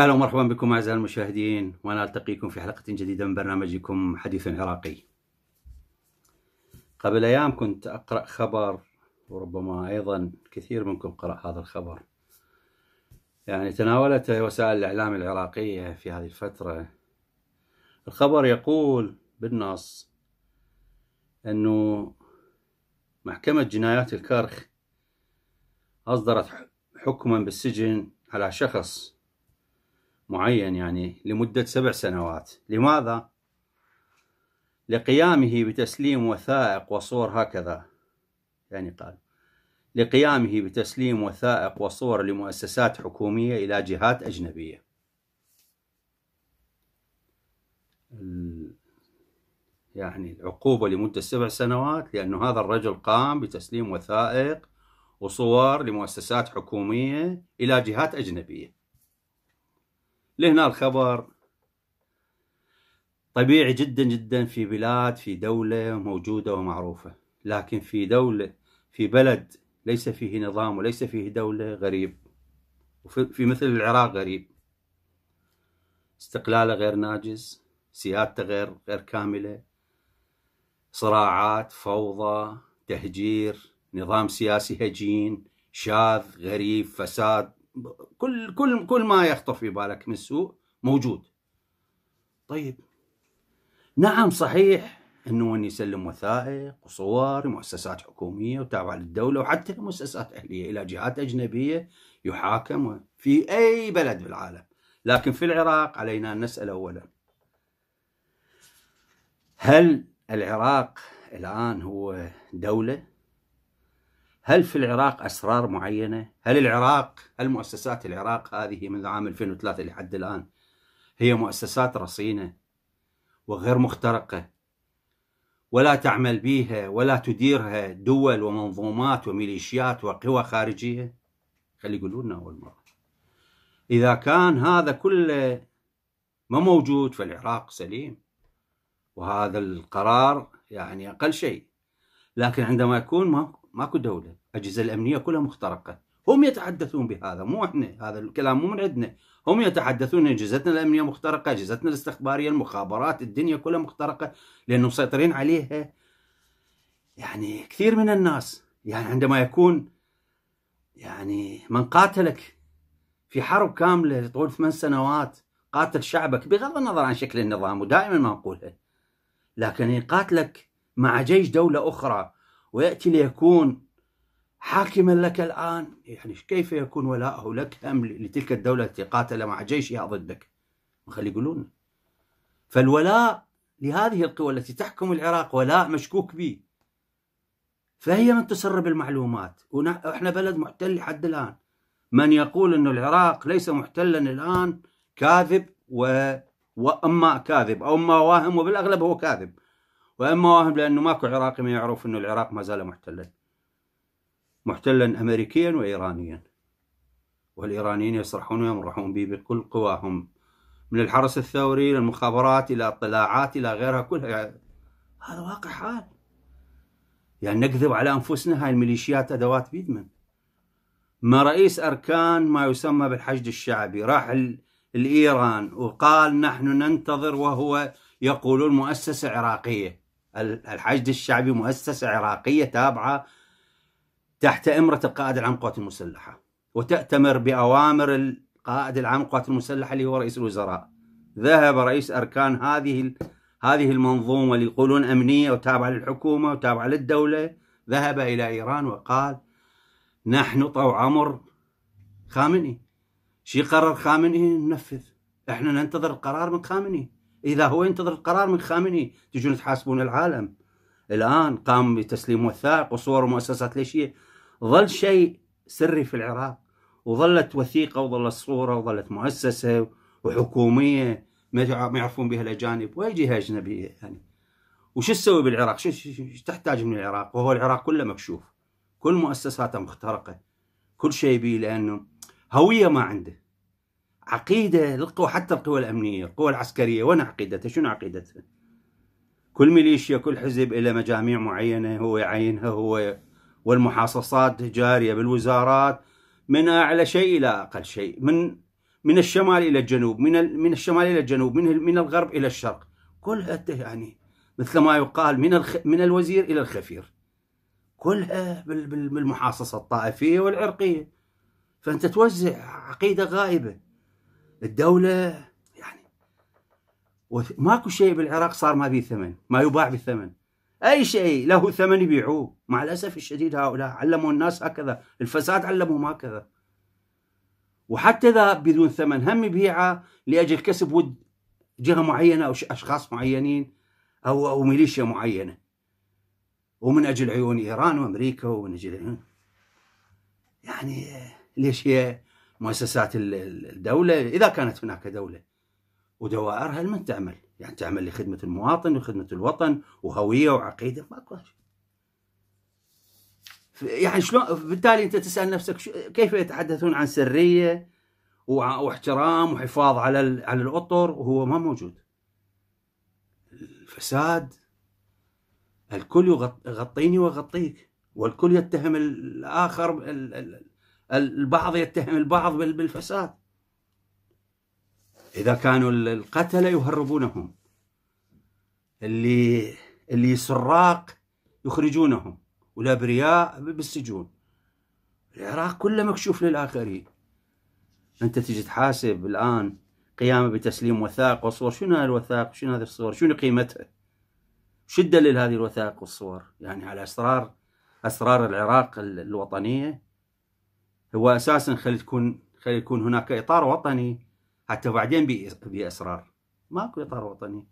اهلا ومرحبا بكم اعزائي المشاهدين وانا التقيكم في حلقه جديده من برنامجكم حديث عراقي. قبل ايام كنت اقرا خبر وربما ايضا كثير منكم قرا هذا الخبر. يعني تناولت وسائل الاعلام العراقيه في هذه الفتره. الخبر يقول بالنص انه محكمه جنايات الكرخ اصدرت حكما بالسجن على شخص معين يعني لمدة سبع سنوات لماذا؟ لقيامه بتسليم وثائق وصور هكذا يعني قال لقيامه بتسليم وثائق وصور لمؤسسات حكومية إلى جهات أجنبية يعني العقوبة لمدة سبع سنوات لأنه هذا الرجل قام بتسليم وثائق وصور لمؤسسات حكومية إلى جهات أجنبية لهنا الخبر طبيعي جدا جدا في بلاد في دولة موجودة ومعروفة لكن في دولة في بلد ليس فيه نظام وليس فيه دولة غريب وفي مثل العراق غريب استقلاله غير ناجز سيادته غير غير كاملة صراعات فوضى تهجير نظام سياسي هجين شاذ غريب فساد كل كل كل ما يخطر في بالك من السوء موجود طيب نعم صحيح انه من يسلم وثائق وصور لمؤسسات حكوميه وتابعه للدوله وحتى لمؤسسات اهليه الى جهات اجنبيه يحاكم في اي بلد بالعالم لكن في العراق علينا ان نسال اولا هل العراق الان هو دوله هل في العراق أسرار معينة؟ هل العراق هل مؤسسات العراق هذه من عام 2003 لحد الآن هي مؤسسات رصينة وغير مخترقة ولا تعمل بها ولا تديرها دول ومنظومات وميليشيات وقوى خارجية خلي يقولوا لنا أول مرة إذا كان هذا كله ما موجود فالعراق سليم وهذا القرار يعني أقل شيء لكن عندما يكون ماكو دولة الأجهزة الأمنية كلها مخترقة هم يتحدثون بهذا مو احنا هذا الكلام مو من عندنا هم يتحدثون اجهزتنا الامنيه مخترقه اجهزتنا الاستخباريه المخابرات الدنيا كلها مخترقه لانه مسيطرين عليها يعني كثير من الناس يعني عندما يكون يعني من قاتلك في حرب كامله لطول ثمان سنوات قاتل شعبك بغض النظر عن شكل النظام ودائما ما اقولها لكن يقاتلك مع جيش دوله اخرى وياتي ليكون حاكما لك الآن يعني كيف يكون ولاءه لك أم لتلك الدولة التي قاتل مع جيشها ضدك خلي يقولون فالولاء لهذه القوى التي تحكم العراق ولاء مشكوك به فهي من تسرب المعلومات ونحن بلد محتل لحد الآن من يقول أن العراق ليس محتلا الآن كاذب و... وأما كاذب أو أما واهم وبالأغلب هو كاذب وأما واهم لأنه ماكو عراقي ما يعرف أن العراق ما زال محتلا محتلا أمريكيا وإيرانيا والإيرانيين يصرحون ويمرحون به بكل قواهم من الحرس الثوري إلى المخابرات إلى الطلاعات إلى غيرها كلها يعني هذا واقع حال يعني نكذب على أنفسنا هاي الميليشيات أدوات بيدمن ما رئيس أركان ما يسمى بالحشد الشعبي راح الإيران وقال نحن ننتظر وهو يقولون مؤسسة عراقية الحشد الشعبي مؤسسة عراقية تابعة تحت إمرة القائد العام للقوات المسلحة وتأتمر بأوامر القائد العام للقوات المسلحة اللي هو رئيس الوزراء ذهب رئيس أركان هذه هذه المنظومة اللي يقولون أمنية وتابعة للحكومة وتابعة للدولة ذهب إلى إيران وقال نحن طوع أمر خامنئي شي قرر خامنئي ننفذ احنا ننتظر القرار من خامنئي إذا هو ينتظر القرار من خامنئي تجون تحاسبون العالم الآن قام بتسليم وثائق وصور ومؤسسات ليشية ظل شيء سري في العراق وظلت وثيقة وظلت صورة وظلت مؤسسة وحكومية ما يعرفون بها الأجانب جهة أجنبية يعني وش تسوي بالعراق شو, شو, شو تحتاج من العراق وهو العراق كله مكشوف كل مؤسساته مخترقة كل شيء بيه لأنه هوية ما عنده عقيدة للقوى حتى القوى الأمنية القوى العسكرية وين عقيدته شنو عقيدته كل ميليشيا كل حزب له مجاميع معينة هو يعينها هو والمحاصصات جارية بالوزارات من أعلى شيء إلى أقل شيء من من الشمال إلى الجنوب من من الشمال إلى الجنوب من من الغرب إلى الشرق كلها يعني مثل ما يقال من الخ من الوزير إلى الخفير كلها بالمحاصصة الطائفية والعرقية فأنت توزع عقيدة غائبة الدولة يعني ماكو شيء بالعراق صار ما به ثمن ما يباع بالثمن أي شيء له ثمن يبيعوه مع الأسف الشديد هؤلاء علموا الناس هكذا الفساد علمهم هكذا وحتى إذا بدون ثمن هم يبيعه لأجل كسب ود جهة معينة أو أشخاص معينين أو أو ميليشيا معينة ومن أجل عيون إيران وأمريكا ومن أجل يعني ليش هي مؤسسات الدولة إذا كانت هناك دولة ودوائرها لمن تعمل؟ يعني تعمل لخدمة المواطن وخدمة الوطن وهوية وعقيدة ماكو يعني شلون بالتالي انت تسال نفسك كيف يتحدثون عن سريه واحترام وحفاظ على على الاطر وهو ما موجود الفساد الكل يغطيني ويغطيك والكل يتهم الاخر البعض يتهم البعض بالفساد إذا كانوا القتلة يهربونهم اللي اللي سراق يخرجونهم والأبرياء بالسجون العراق كله مكشوف للآخرين أنت تجي تحاسب الآن قيامة بتسليم وثائق وصور شنو هاي الوثائق شنو هذه الصور شنو قيمتها شو الدليل هذه الوثائق والصور يعني على أسرار أسرار العراق الوطنية هو أساسا خلي تكون خلي يكون هناك إطار وطني حتى بعدين بأسرار ماكو إطار وطني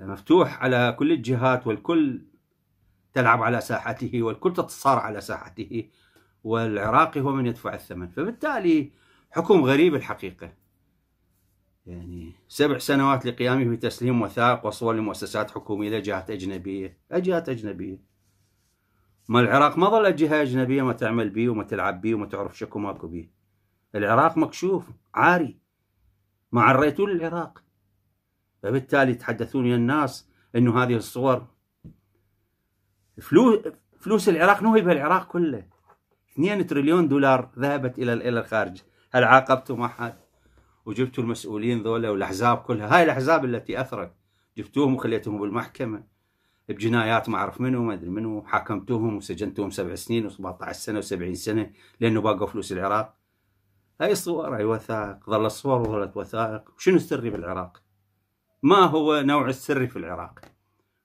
مفتوح على كل الجهات والكل تلعب على ساحته والكل تتصارع على ساحته والعراقي هو من يدفع الثمن فبالتالي حكم غريب الحقيقة يعني سبع سنوات لقيامه بتسليم وثائق وصور لمؤسسات حكومية لجهات أجنبية جهات أجنبية ما العراق ما ظلت جهة أجنبية ما تعمل بيه وما تلعب بيه وما تعرف شكو ماكو بيه العراق مكشوف عاري مع الريتون العراق فبالتالي يتحدثون يا الناس انه هذه الصور فلوس فلوس العراق نهب العراق كله 2 تريليون دولار ذهبت الى الى الخارج هل عاقبتم احد وجبتوا المسؤولين ذولا والاحزاب كلها هاي الاحزاب التي اثرت جبتوهم وخليتهم بالمحكمه بجنايات ما اعرف منو ما ادري منو حاكمتوهم وسجنتوهم سبع سنين و17 سنه و70 سنه لانه باقوا فلوس العراق هاي الصور هاي وثائق ظل الصور وظلت وثائق شنو السري بالعراق ما هو نوع السري في العراق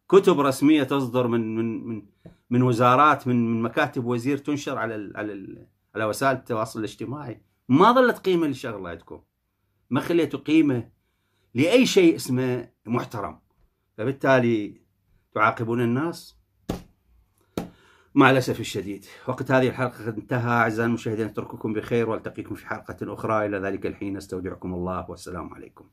كتب رسمية تصدر من من من من وزارات من من مكاتب وزير تنشر على الـ على الـ على وسائل التواصل الاجتماعي ما ظلت قيمة للشغلة عندكم ما خليتوا قيمة لأي شيء اسمه محترم فبالتالي تعاقبون الناس مع الأسف الشديد وقت هذه الحلقة قد انتهى أعزائي المشاهدين أترككم بخير وألتقيكم في حلقة أخرى إلى ذلك الحين أستودعكم الله والسلام عليكم